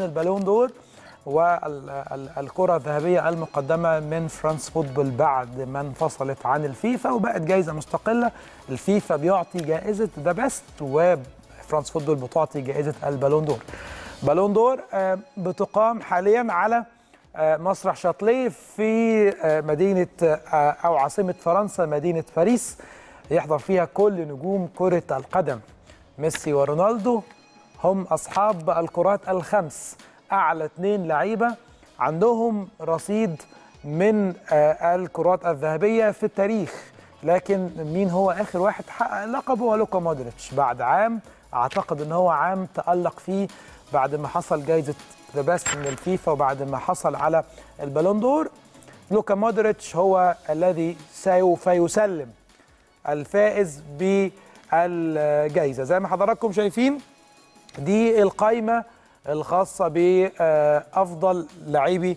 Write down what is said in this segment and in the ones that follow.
البالون دور والكرة الذهبية المقدمة من فرانس فوتبول بعد ما انفصلت عن الفيفا وبقت جايزة مستقلة الفيفا بيعطي جائزة ذا بيست وفرانس فوتبول بتعطي جائزة البالون دور بالون دور آه، بتقام حاليا على آه، مسرح شاطلي في آه، مدينة أو عاصمة فرنسا مدينة باريس يحضر فيها كل نجوم كرة القدم ميسي ورونالدو هم أصحاب الكرات الخمس أعلى اثنين لعيبة عندهم رصيد من آه، الكرات الذهبية في التاريخ لكن مين هو آخر واحد حقق لقبه هو لوكا مودريتش بعد عام أعتقد أن هو عام تألق فيه بعد ما حصل جايزة ذا بيست من الفيفا وبعد ما حصل على البالون دور لوكا مودريتش هو الذي سوف يسلم الفائز بالجائزة زي ما حضراتكم شايفين دي القائمة الخاصة بأفضل لاعبي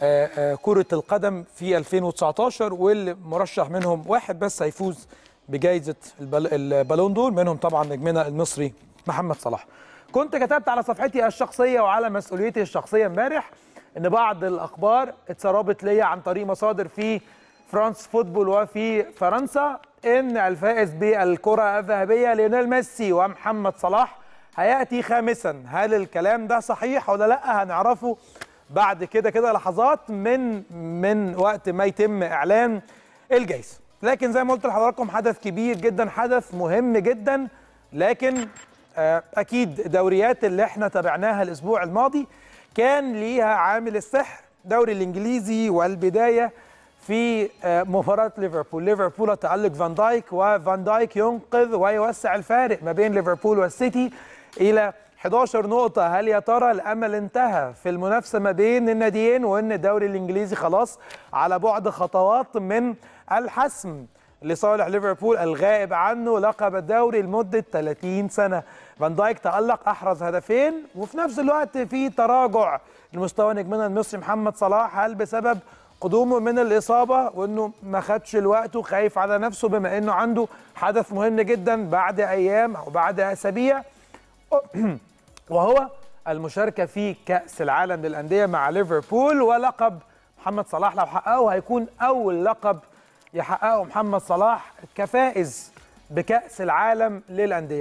آه، آه، كرة القدم في 2019 واللي مرشح منهم واحد بس هيفوز بجائزة البالون دور منهم طبعا نجمنا المصري محمد صلاح كنت كتبت على صفحتي الشخصية وعلى مسؤوليتي الشخصية امبارح ان بعض الاخبار اتسربت ليا عن طريق مصادر في فرانس فوتبول وفي فرنسا ان الفائز بالكرة الذهبية ليونيل ميسي ومحمد صلاح هياتي خامسا هل الكلام ده صحيح ولا لا هنعرفه بعد كده كده لحظات من من وقت ما يتم اعلان الجائزه لكن زي ما قلت لحضراتكم حدث كبير جدا حدث مهم جدا لكن آه، اكيد دوريات اللي احنا تابعناها الاسبوع الماضي كان ليها عامل السحر دوري الانجليزي والبدايه في آه، مباراه ليفربول ليفربول تالق فان دايك وفان دايك ينقذ ويوسع الفارق ما بين ليفربول والسيتي إلى 11 نقطة هل يا ترى الأمل انتهى في المنافسة ما بين الناديين وأن الدوري الإنجليزي خلاص على بعد خطوات من الحسم لصالح ليفربول الغائب عنه لقب الدوري لمدة 30 سنة فان دايك تألق أحرز هدفين وفي نفس الوقت في تراجع لمستوى نجمنا المصري محمد صلاح هل بسبب قدومه من الإصابة وأنه ما خدش الوقت وخايف على نفسه بما أنه عنده حدث مهم جدا بعد أيام أو بعد أسابيع وهو المشاركه في كاس العالم للانديه مع ليفربول ولقب محمد صلاح لو حققه هيكون اول لقب يحققه محمد صلاح كفائز بكاس العالم للانديه